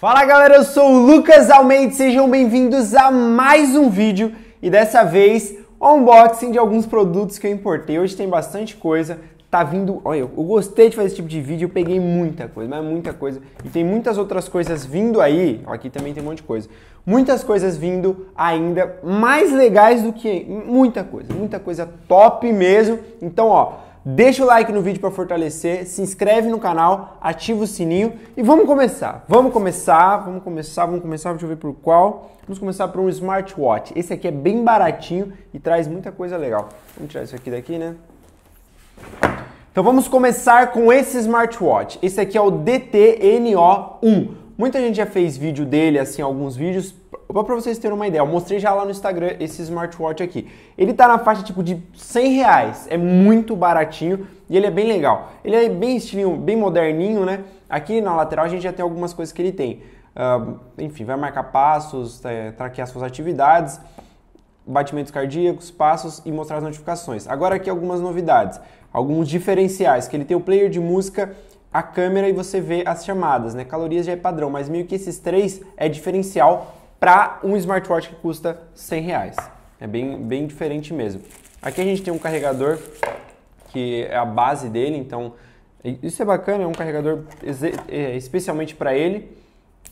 Fala galera, eu sou o Lucas Almeida, sejam bem-vindos a mais um vídeo e dessa vez unboxing de alguns produtos que eu importei. Hoje tem bastante coisa, tá vindo. Olha, eu gostei de fazer esse tipo de vídeo, eu peguei muita coisa, mas muita coisa. E tem muitas outras coisas vindo aí, aqui também tem um monte de coisa. Muitas coisas vindo ainda mais legais do que. Muita coisa, muita coisa top mesmo. Então, ó. Deixa o like no vídeo para fortalecer, se inscreve no canal, ativa o sininho e vamos começar. Vamos começar, vamos começar, vamos começar, deixa eu ver por qual. Vamos começar por um smartwatch. Esse aqui é bem baratinho e traz muita coisa legal. Vamos tirar isso aqui daqui, né? Então vamos começar com esse smartwatch. Esse aqui é o DTNO1. Muita gente já fez vídeo dele, assim, alguns vídeos. Pra vocês terem uma ideia, eu mostrei já lá no Instagram esse smartwatch aqui. Ele tá na faixa tipo de 100 reais, é muito baratinho e ele é bem legal. Ele é bem estilinho, bem moderninho, né? Aqui na lateral a gente já tem algumas coisas que ele tem. Uh, enfim, vai marcar passos, é, traquear suas atividades, batimentos cardíacos, passos e mostrar as notificações. Agora aqui algumas novidades, alguns diferenciais, que ele tem o player de música a câmera e você vê as chamadas, né? Calorias já é padrão, mas meio que esses três é diferencial para um smartwatch que custa 100 reais. É bem, bem diferente mesmo. Aqui a gente tem um carregador que é a base dele, então isso é bacana, é um carregador é, especialmente para ele.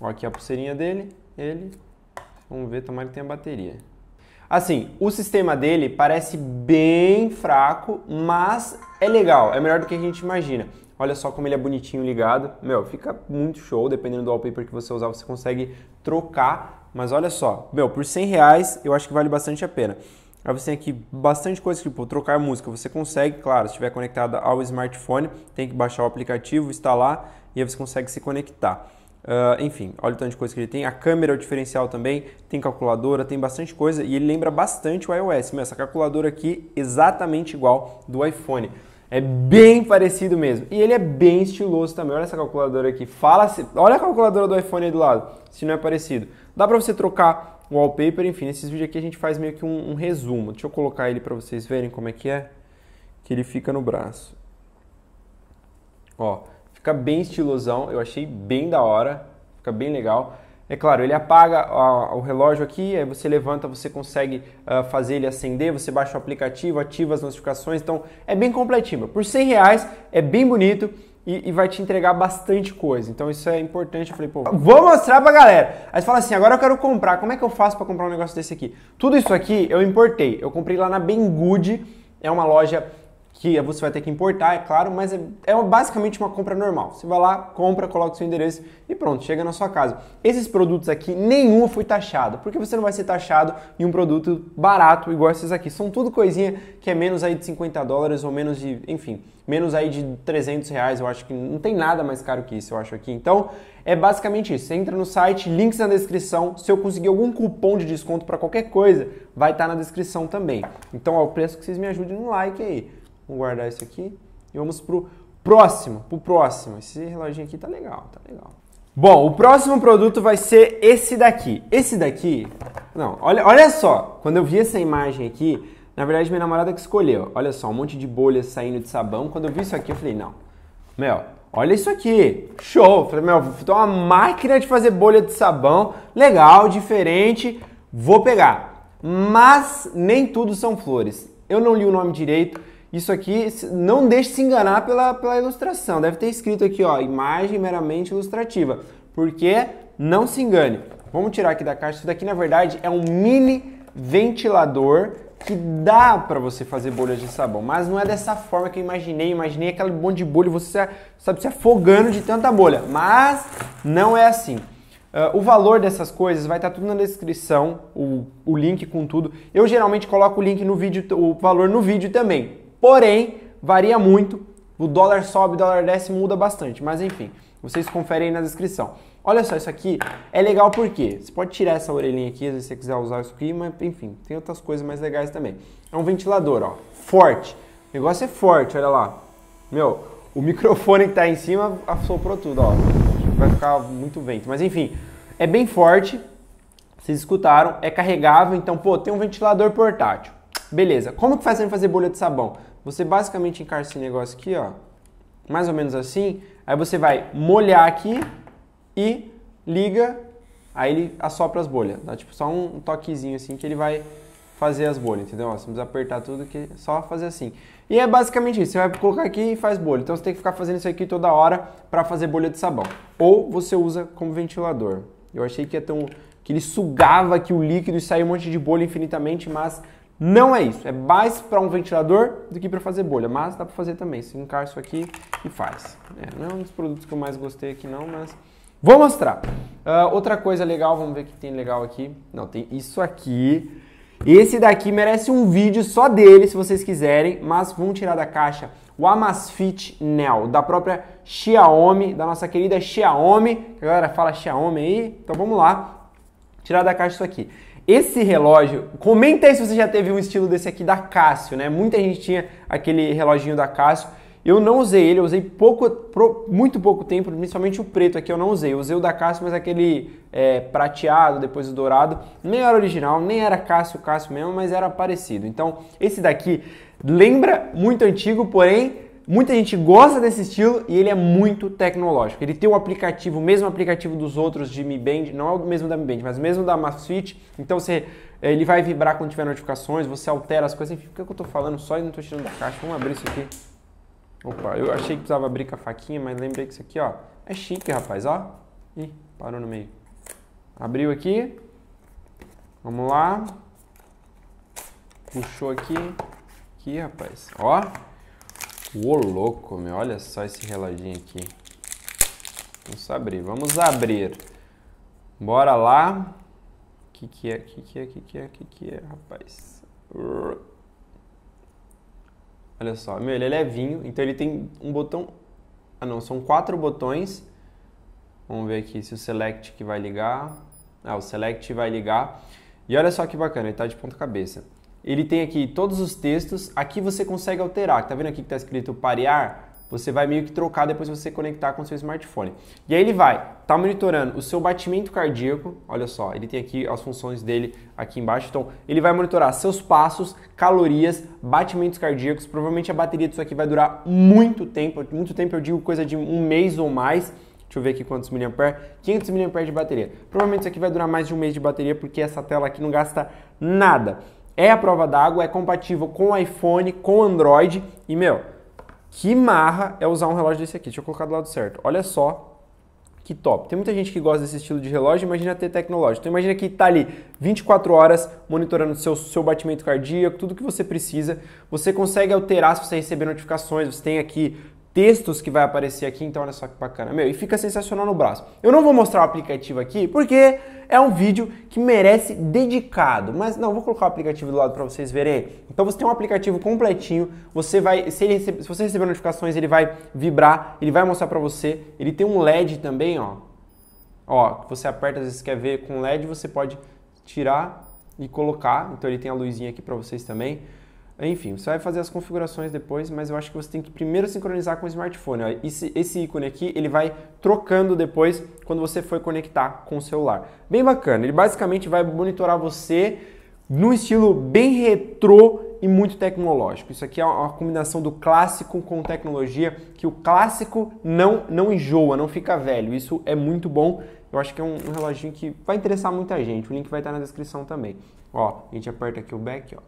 Ó, aqui a pulseirinha dele, ele. Vamos ver, tomara que tenha bateria. Assim, o sistema dele parece bem fraco, mas é legal, é melhor do que a gente imagina. Olha só como ele é bonitinho ligado. Meu, fica muito show. Dependendo do wallpaper que você usar, você consegue trocar. Mas olha só, meu, por 100 reais eu acho que vale bastante a pena. Aí você tem aqui bastante coisa, tipo trocar música. Você consegue, claro, se estiver conectada ao smartphone, tem que baixar o aplicativo, instalar e aí você consegue se conectar. Uh, enfim, olha o tanto de coisa que ele tem. A câmera é o diferencial também, tem calculadora, tem bastante coisa e ele lembra bastante o iOS. Meu, essa calculadora aqui exatamente igual do iPhone. É bem parecido mesmo. E ele é bem estiloso também. Olha essa calculadora aqui. Fala, se... olha a calculadora do iPhone aí do lado, se não é parecido. Dá para você trocar o wallpaper, enfim, nesses vídeos aqui a gente faz meio que um, um resumo. Deixa eu colocar ele para vocês verem como é que é. Que ele fica no braço. Ó, fica bem estilosão. Eu achei bem da hora. Fica bem legal. É claro, ele apaga o relógio aqui, aí você levanta, você consegue ah, fazer ele acender, você baixa o aplicativo, ativa as notificações, então é bem completinho. Por 100 reais é bem bonito e, e, vai te entregar bastante coisa, então isso é importante. Eu falei, pô, vou mostrar pra galera. Aí você fala assim, agora eu quero comprar, como é que eu faço para comprar um negócio desse aqui? Tudo isso aqui eu importei, eu comprei lá na Bengud, é uma loja que você vai ter que importar, é claro, mas é, é basicamente uma compra normal. Você vai lá, compra, coloca o seu endereço e pronto, chega na sua casa. Esses produtos aqui, nenhum foi taxado, porque você não vai ser taxado em um produto barato igual esses aqui. São tudo coisinha que é menos aí de 50 dólares ou menos de, enfim, menos aí de 300 reais. Eu acho que não tem nada mais caro que isso, eu acho aqui. Então, é basicamente isso. Você entra no site, links na descrição. Se eu conseguir algum cupom de desconto para qualquer coisa, vai estar tá na descrição também. Então, é o preço que vocês me ajudem no like aí. Vamos guardar isso aqui e vamos pro próximo, pro próximo. Esse reloginho aqui tá legal, tá legal. Bom, o próximo produto vai ser esse daqui. Esse daqui, não, olha, olha só, quando eu vi essa imagem aqui, na verdade minha namorada que escolheu. Olha só, um monte de bolhas saindo de sabão. Quando eu vi isso aqui, eu falei, não, meu, olha isso aqui, show. Eu falei, meu, vou uma máquina de fazer bolha de sabão, legal, diferente, vou pegar. Mas nem tudo são flores. Eu não li o nome direito, isso aqui, não deixe se enganar pela, pela ilustração. Deve ter escrito aqui, ó, imagem meramente ilustrativa. Porque não se engane. Vamos tirar aqui da caixa. Isso daqui, na verdade, é um mini ventilador que dá para você fazer bolhas de sabão, mas não é dessa forma que eu imaginei. imaginei aquele monte de bolha, você sabe se afogando de tanta bolha, mas não é assim. Uh, o valor dessas coisas vai estar tá tudo na descrição, o, o link com tudo. Eu geralmente coloco o link no vídeo, o valor no vídeo também. Porém, varia muito, o dólar sobe, o dólar desce, muda bastante, mas enfim, vocês conferem aí na descrição. Olha só, isso aqui é legal porque você pode tirar essa orelhinha aqui, se você quiser usar isso aqui, mas enfim, tem outras coisas mais legais também. É um ventilador, ó, forte. O negócio é forte, olha lá. Meu, o microfone que tá aí em cima assoprou tudo, ó. Vai ficar muito vento, mas enfim, é bem forte. Vocês escutaram, é carregável, então, pô, tem um ventilador portátil. Beleza. Como que faz pra fazer bolha de sabão? você basicamente encaixa esse negócio aqui, ó, mais ou menos assim. Aí você vai molhar aqui e liga, aí ele assopra as bolhas. Dá tipo só um toquezinho assim que ele vai fazer as bolhas, entendeu? você não precisa apertar tudo, que é só fazer assim. E é basicamente isso, você vai colocar aqui e faz bolha. Então você tem que ficar fazendo isso aqui toda hora para fazer bolha de sabão. Ou você usa como ventilador. Eu achei que é tão que ele sugava aqui o líquido e saía um monte de bolha infinitamente, mas não é isso, é mais para um ventilador do que para fazer bolha, mas dá para fazer também. Se encara isso aqui e faz. É, não é um dos produtos que eu mais gostei aqui não, mas vou mostrar. Uh, outra coisa legal, vamos ver o que tem legal aqui. Não, tem isso aqui. Esse daqui merece um vídeo só dele, se vocês quiserem, mas vamos tirar da caixa o Amazfit Neo, da própria Xiaomi, da nossa querida Xiaomi. A galera fala Xiaomi aí, então vamos lá. Tirar da caixa isso aqui. Esse relógio, comenta aí se você já teve um estilo desse aqui da Casio, né? Muita gente tinha aquele reloginho da Casio. Eu não usei ele, eu usei pouco, muito pouco tempo, principalmente o preto aqui eu não usei. Eu usei o da Casio, mas aquele é, prateado, depois o dourado, nem era original, nem era Cássio Cássio mesmo, mas era parecido. Então, esse daqui lembra muito antigo, porém Muita gente gosta desse estilo e ele é muito tecnológico. Ele tem o um aplicativo, o mesmo aplicativo dos outros de Mi Band, não é o mesmo da Mi Band, mas o mesmo da Amazfit. Então você, eh, ele vai vibrar quando tiver notificações, você altera as coisas. Enfim, o que, que eu estou falando só e não estou tirando da caixa? Vamos abrir isso aqui. Opa, eu achei que precisava abrir com a faquinha, mas lembrei que isso aqui, ó, é chique, rapaz, ó. Ih, parou no meio. Abriu aqui. Vamos lá. Puxou aqui. Aqui, rapaz. Ó. Ô louco, meu, olha só esse reloginho aqui. Vamos abrir, vamos abrir. Bora lá. Que que é, que que é, que que é, que que é, rapaz. Olha só, meu, ele é levinho, então ele tem um botão... Ah não, são quatro botões. Vamos ver aqui se o select que vai ligar. Ah, o select vai ligar. E olha só que bacana, ele tá de ponta cabeça ele tem aqui todos os textos. Aqui você consegue alterar. Tá vendo aqui que está escrito parear? Você vai meio que trocar depois você conectar com o seu smartphone. E aí ele vai tá monitorando o seu batimento cardíaco. Olha só, ele tem aqui as funções dele aqui embaixo. Então, ele vai monitorar seus passos, calorias, batimentos cardíacos. Provavelmente a bateria disso aqui vai durar muito tempo. Muito tempo, eu digo coisa de um mês ou mais. Deixa eu ver aqui quantos miliamperes. 500 miliamperes de bateria. Provavelmente isso aqui vai durar mais de um mês de bateria porque essa tela aqui não gasta nada é a prova d'água, é compatível com iPhone, com Android e, meu, que marra é usar um relógio desse aqui. Deixa eu colocar do lado certo. Olha só que top. Tem muita gente que gosta desse estilo de relógio, imagina ter tecnológico. Então imagina que tá ali 24 horas monitorando seu, seu batimento cardíaco, tudo que você precisa. Você consegue alterar se você receber notificações, você tem aqui textos que vai aparecer aqui, então olha só que bacana. Meu, e fica sensacional no braço. Eu não vou mostrar o aplicativo aqui, porque é um vídeo que merece dedicado, mas não, vou colocar o aplicativo do lado para vocês verem. Então você tem um aplicativo completinho, você vai, se, recebe, se você receber notificações, ele vai vibrar, ele vai mostrar para você, ele tem um LED também, ó. Ó, você aperta, às vezes quer ver com LED, você pode tirar e colocar, então ele tem a luzinha aqui para vocês também. Enfim, você vai fazer as configurações depois, mas eu acho que você tem que primeiro sincronizar com o smartphone. Ó. Esse, esse ícone aqui, ele vai trocando depois quando você for conectar com o celular. Bem bacana, ele basicamente vai monitorar você num estilo bem retrô e muito tecnológico. Isso aqui é uma combinação do clássico com tecnologia, que o clássico não, não enjoa, não fica velho. Isso é muito bom. Eu acho que é um, um reloginho que vai interessar muita gente. O link vai estar na descrição também. Ó, a gente aperta aqui o back, ó.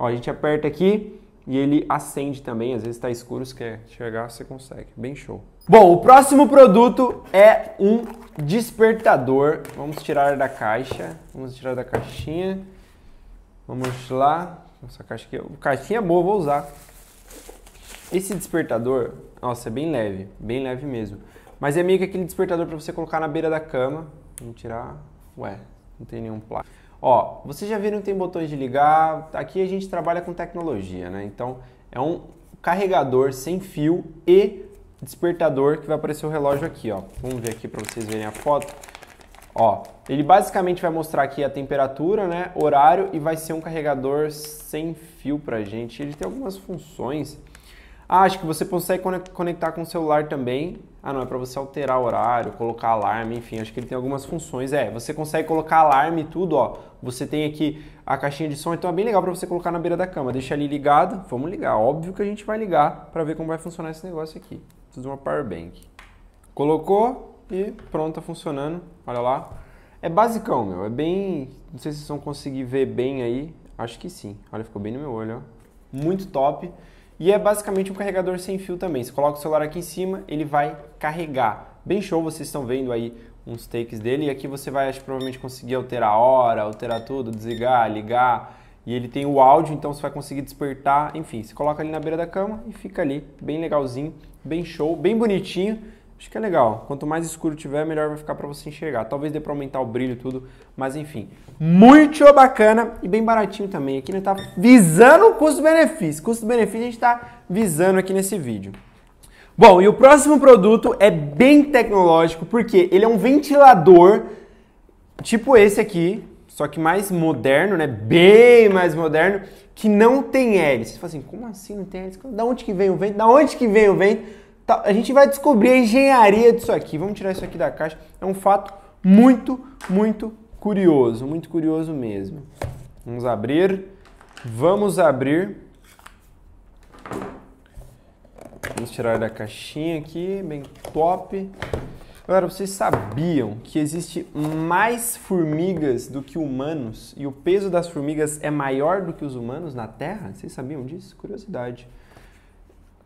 Ó, a gente aperta aqui e ele acende também. Às vezes está escuro, se quer enxergar, você consegue. Bem show. Bom, o próximo produto é um despertador. Vamos tirar da caixa. Vamos tirar da caixinha. Vamos lá. Nossa, caixa aqui. É caixinha é boa, vou usar. Esse despertador, nossa, é bem leve, bem leve mesmo. Mas é meio que aquele despertador para você colocar na beira da cama. Vamos tirar. Ué, não tem nenhum plástico. Ó, vocês já viram que tem botões de ligar. Aqui a gente trabalha com tecnologia, né? Então é um carregador sem fio e despertador que vai aparecer o relógio aqui, ó. Vamos ver aqui para vocês verem a foto. Ó, ele basicamente vai mostrar aqui a temperatura, né, horário e vai ser um carregador sem fio pra gente. Ele tem algumas funções ah, acho que você consegue conectar com o celular também. Ah, não, é para você alterar o horário, colocar alarme, enfim, acho que ele tem algumas funções. É, você consegue colocar alarme e tudo, ó. Você tem aqui a caixinha de som, então é bem legal para você colocar na beira da cama. Deixa ali ligado, vamos ligar. Óbvio que a gente vai ligar para ver como vai funcionar esse negócio aqui. Preciso de uma power bank. Colocou e pronto, tá funcionando. Olha lá. É basicão, meu. É bem. Não sei se vocês vão conseguir ver bem aí. Acho que sim. Olha, ficou bem no meu olho, ó. Muito top. E é basicamente um carregador sem fio também. Você coloca o celular aqui em cima, ele vai carregar. Bem show, vocês estão vendo aí uns takes dele. E aqui você vai, acho, provavelmente conseguir alterar a hora, alterar tudo, desligar, ligar. E ele tem o áudio, então você vai conseguir despertar. Enfim, você coloca ali na beira da cama e fica ali, bem legalzinho, bem show, bem bonitinho. Acho que é legal. Quanto mais escuro tiver, melhor vai ficar para você enxergar. Talvez dê para aumentar o brilho tudo, mas enfim. Muito bacana e bem baratinho também. Aqui a gente tá visando o custo-benefício. Custo-benefício a gente está visando aqui nesse vídeo. Bom, e o próximo produto é bem tecnológico, porque ele é um ventilador tipo esse aqui, só que mais moderno, né? Bem mais moderno, que não tem hélice. Você fala assim, como assim não tem hélice? Da onde que vem o vento? Da onde que vem o vento? Tá, a gente vai descobrir a engenharia disso aqui. Vamos tirar isso aqui da caixa. É um fato muito, muito curioso, muito curioso mesmo. Vamos abrir. Vamos abrir. Vamos tirar da caixinha aqui, bem top. Agora vocês sabiam que existe mais formigas do que humanos e o peso das formigas é maior do que os humanos na Terra? Vocês sabiam disso? Curiosidade.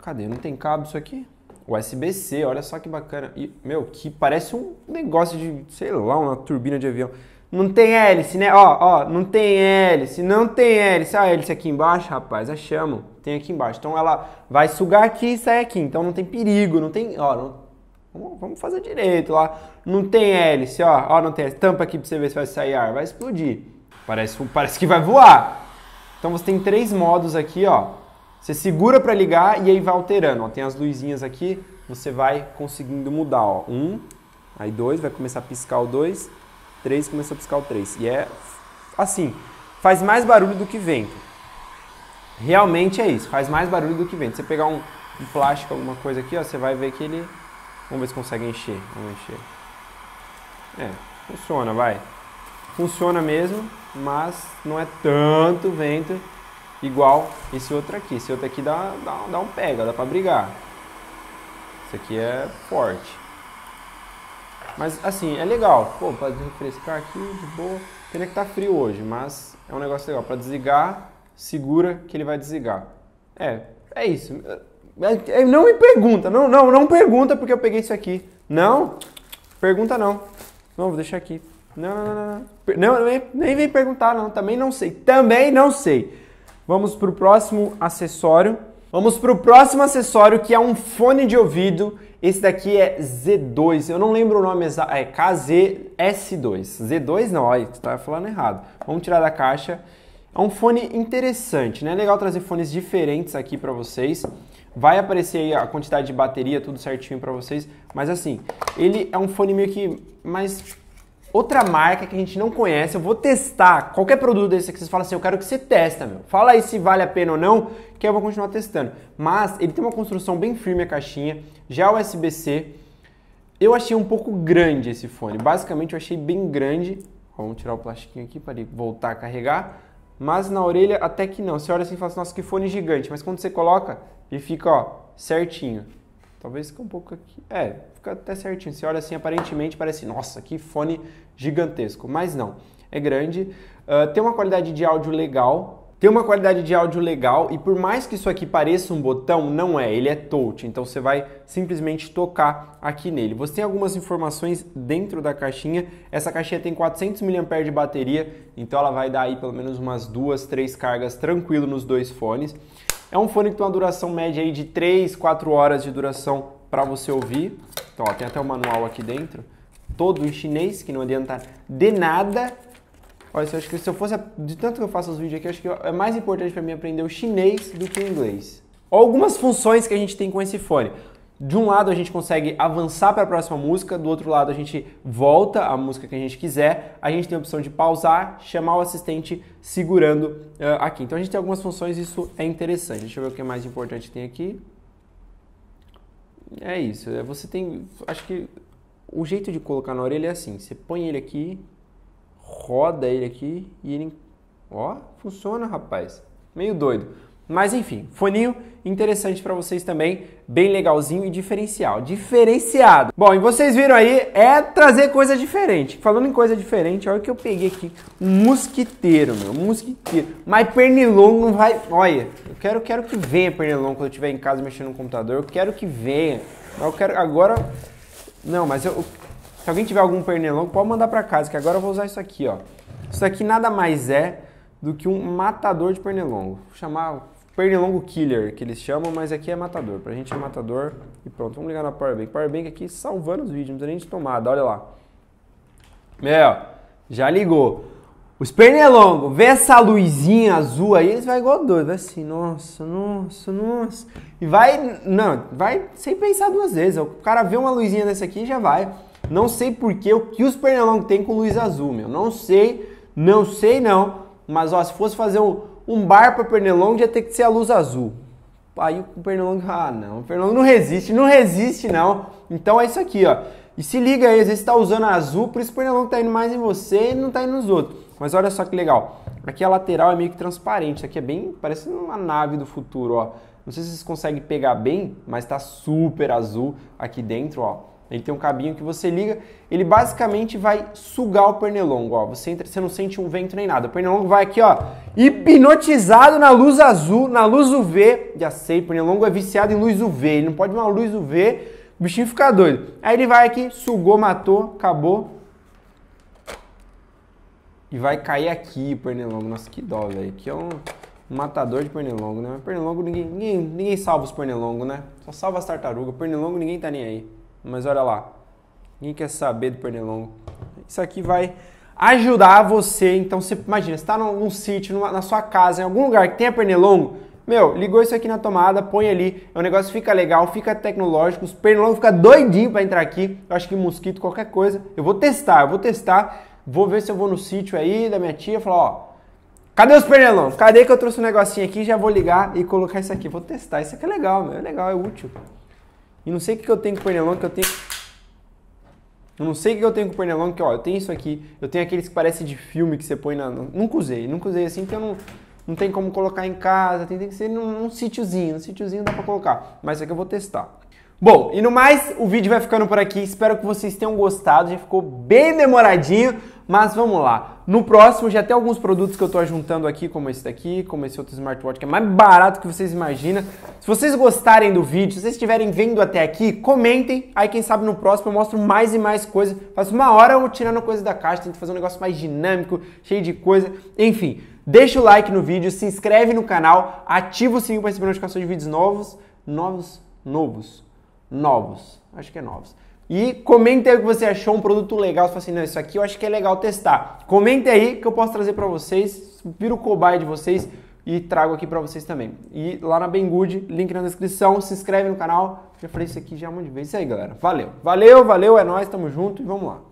Cadê? Não tem cabo isso aqui? USB-C, olha só que bacana. E, meu, que parece um negócio de, sei lá, uma turbina de avião. Não tem hélice, né? Ó, ó, não tem hélice, não tem hélice. A ah, hélice aqui embaixo, rapaz, chama. Tem aqui embaixo. Então ela vai sugar aqui e sai aqui. Então não tem perigo, não tem. Ó, não... vamos fazer direito lá. Não tem hélice, ó, ó, não tem hélice. Tampa aqui pra você ver se vai sair ar. Vai explodir. Parece, parece que vai voar. Então você tem três modos aqui, ó. Você segura para ligar e aí vai alterando. Ó, tem as luzinhas aqui, você vai conseguindo mudar. Ó. Um, aí dois, vai começar a piscar o dois, três, começou a piscar o três. E é assim, faz mais barulho do que vento. Realmente é isso, faz mais barulho do que vento. Você pegar um, um plástico, alguma coisa aqui, ó, você vai ver que ele... Vamos ver se consegue encher. Vamos encher. É, funciona, vai. Funciona mesmo, mas não é tanto vento igual esse outro aqui. Esse outro aqui dá, dá, dá um pega, dá para brigar. Esse aqui é forte. Mas assim, é legal. Pô, para refrescar aqui de boa. Pena que tá frio hoje, mas é um negócio legal. Para desligar, segura que ele vai desligar. É, é isso. É, é, não me pergunta, não, não, não pergunta porque eu peguei isso aqui. Não, pergunta não. Não, vou deixar aqui. Não, não, não. não nem, nem vem perguntar, não. Também não sei. Também não sei. Vamos para o próximo acessório. Vamos para o próximo acessório que é um fone de ouvido. Esse daqui é Z2. Eu não lembro o nome exato. É KZS2. Z2 não, olha, tá falando errado. Vamos tirar da caixa. É um fone interessante, né? É legal trazer fones diferentes aqui para vocês. Vai aparecer aí a quantidade de bateria, tudo certinho para vocês. Mas assim, ele é um fone meio que mais outra marca que a gente não conhece, eu vou testar qualquer produto desse que vocês falam assim, eu quero que você testa, meu. Fala aí se vale a pena ou não, que eu vou continuar testando. Mas ele tem uma construção bem firme a caixinha, já é USB-C. Eu achei um pouco grande esse fone. Basicamente eu achei bem grande. Vamos tirar o plastiquinho aqui para ele voltar a carregar. Mas na orelha até que não. Você olha assim e fala assim, nossa, que fone gigante. Mas quando você coloca, ele fica ó, certinho. Talvez fica um pouco aqui. É, fica até certinho. Você olha assim, aparentemente parece, nossa, que fone gigantesco. Mas não, é grande. Uh, tem uma qualidade de áudio legal. Tem uma qualidade de áudio legal e por mais que isso aqui pareça um botão, não é, ele é touch, então você vai simplesmente tocar aqui nele. Você tem algumas informações dentro da caixinha. Essa caixinha tem 400 mAh de bateria, então ela vai dar aí pelo menos umas duas, três cargas tranquilo nos dois fones. É um fone que tem uma duração média aí de 3, 4 horas de duração para você ouvir. Então, ó, tem até o um manual aqui dentro, todo em chinês, que não adianta de nada. Olha, eu acho que se eu fosse, de tanto que eu faço os vídeos aqui, acho que é mais importante para mim aprender o chinês do que o inglês. Algumas funções que a gente tem com esse fone de um lado a gente consegue avançar para a próxima música, do outro lado a gente volta à música que a gente quiser, a gente tem a opção de pausar, chamar o assistente segurando uh, aqui. Então a gente tem algumas funções, isso é interessante. Deixa eu ver o que é mais importante tem aqui. É isso, é, você tem, acho que o jeito de colocar na orelha é assim, você põe ele aqui, roda ele aqui e ele, ó, funciona rapaz, meio doido. Mas enfim, foninho interessante para vocês também, bem legalzinho e diferencial, diferenciado. Bom, e vocês viram aí, é trazer coisa diferente. Falando em coisa diferente, olha o que eu peguei aqui, um mosquiteiro, meu, um mosquiteiro. Mas pernilongo não vai, olha, eu quero, quero que venha pernilongo quando eu estiver em casa mexendo no computador, eu quero que venha. eu quero agora Não, mas eu se alguém tiver algum pernilongo, pode mandar para casa, que agora eu vou usar isso aqui, ó. Isso aqui nada mais é do que um matador de pernilongo. Vou chamar pernilongo killer, que eles chamam, mas aqui é matador. Pra gente é matador e pronto. Vamos ligar na Powerbank. Powerbank aqui salvando os vídeos, não precisa nem de tomada, olha lá. Meu, é, já ligou. Os pernilongos, vê essa luzinha azul aí, eles vai igual doido, vai assim, nossa, nossa, nossa. E vai, não, vai sem pensar duas vezes. O cara vê uma luzinha dessa aqui e já vai. Não sei porquê, o que os pernilongos tem com luz azul, meu. Não sei, não sei não. Mas, ó, se fosse fazer um, um bar para pernilongo já ter que ser a luz azul. Aí o pernilongo, ah não, o pernilongo não resiste, não resiste não. Então é isso aqui, ó. E se liga aí, às vezes está usando azul, por isso o pernilongo tá indo mais em você e não tá indo nos outros. Mas olha só que legal. Aqui a lateral é meio que transparente, aqui é bem, parece uma nave do futuro, ó. Não sei se vocês conseguem pegar bem, mas tá super azul aqui dentro, ó. Ele tem um cabinho que você liga, ele basicamente vai sugar o pernilongo, ó. Você, entra, você não sente um vento nem nada. O pernilongo vai aqui, ó, hipnotizado na luz azul, na luz UV. Já sei, o pernilongo é viciado em luz UV. Ele não pode ver uma luz UV, o bichinho fica doido. Aí ele vai aqui, sugou, matou, acabou. E vai cair aqui o pernilongo. Nossa, que dó, velho. Aqui é um matador de pernilongo, né? pernilongo, ninguém, ninguém, ninguém salva os pernilongos, né? Só salva as tartarugas. Pernilongo, ninguém tá nem aí. Mas olha lá, ninguém quer saber do pernilongo. Isso aqui vai ajudar você. Então, você, imagina, você está num, num sítio, numa, na sua casa, em algum lugar que tenha pernilongo, meu, ligou isso aqui na tomada, põe ali, o é negócio fica legal, fica tecnológico, os pernilongos ficam doidinho para entrar aqui. Eu acho que mosquito, qualquer coisa. Eu vou testar, eu vou testar, vou ver se eu vou no sítio aí da minha tia, falar, ó, cadê os pernilongos? Cadê que eu trouxe um negocinho aqui? Já vou ligar e colocar isso aqui. Vou testar, isso aqui é legal, meu, é legal, é útil. E não sei o que eu tenho com pernilongo que eu tenho. Eu não sei o que eu tenho com pernilongo que, ó, eu tenho isso aqui. Eu tenho aqueles que parecem de filme que você põe na. Nunca usei, nunca usei assim, então eu não, não tem como colocar em casa. Tem, tem que ser num, num sítiozinho. Num sítiozinho dá pra colocar. Mas isso aqui eu vou testar. Bom, e no mais, o vídeo vai ficando por aqui. Espero que vocês tenham gostado. Já ficou bem demoradinho mas vamos lá. No próximo já tem alguns produtos que eu estou juntando aqui, como esse daqui, como esse outro smartwatch que é mais barato que vocês imaginam. Se vocês gostarem do vídeo, se vocês estiverem vendo até aqui, comentem. Aí quem sabe no próximo eu mostro mais e mais coisas. Faço uma hora eu tirando coisa da caixa, tento fazer um negócio mais dinâmico, cheio de coisa. Enfim, deixa o like no vídeo, se inscreve no canal, ativa o sininho para receber notificações de vídeos novos, novos, novos, novos. Acho que é novos. E comente aí o que você achou, um produto legal. Você fala assim, não, isso aqui eu acho que é legal testar. Comente aí que eu posso trazer para vocês, viro o cobaia de vocês e trago aqui para vocês também. E lá na Bengud, link na descrição, se inscreve no canal. Já falei isso aqui já um monte de vezes. É isso aí, galera. Valeu, valeu, valeu, é nóis, tamo junto e vamos lá.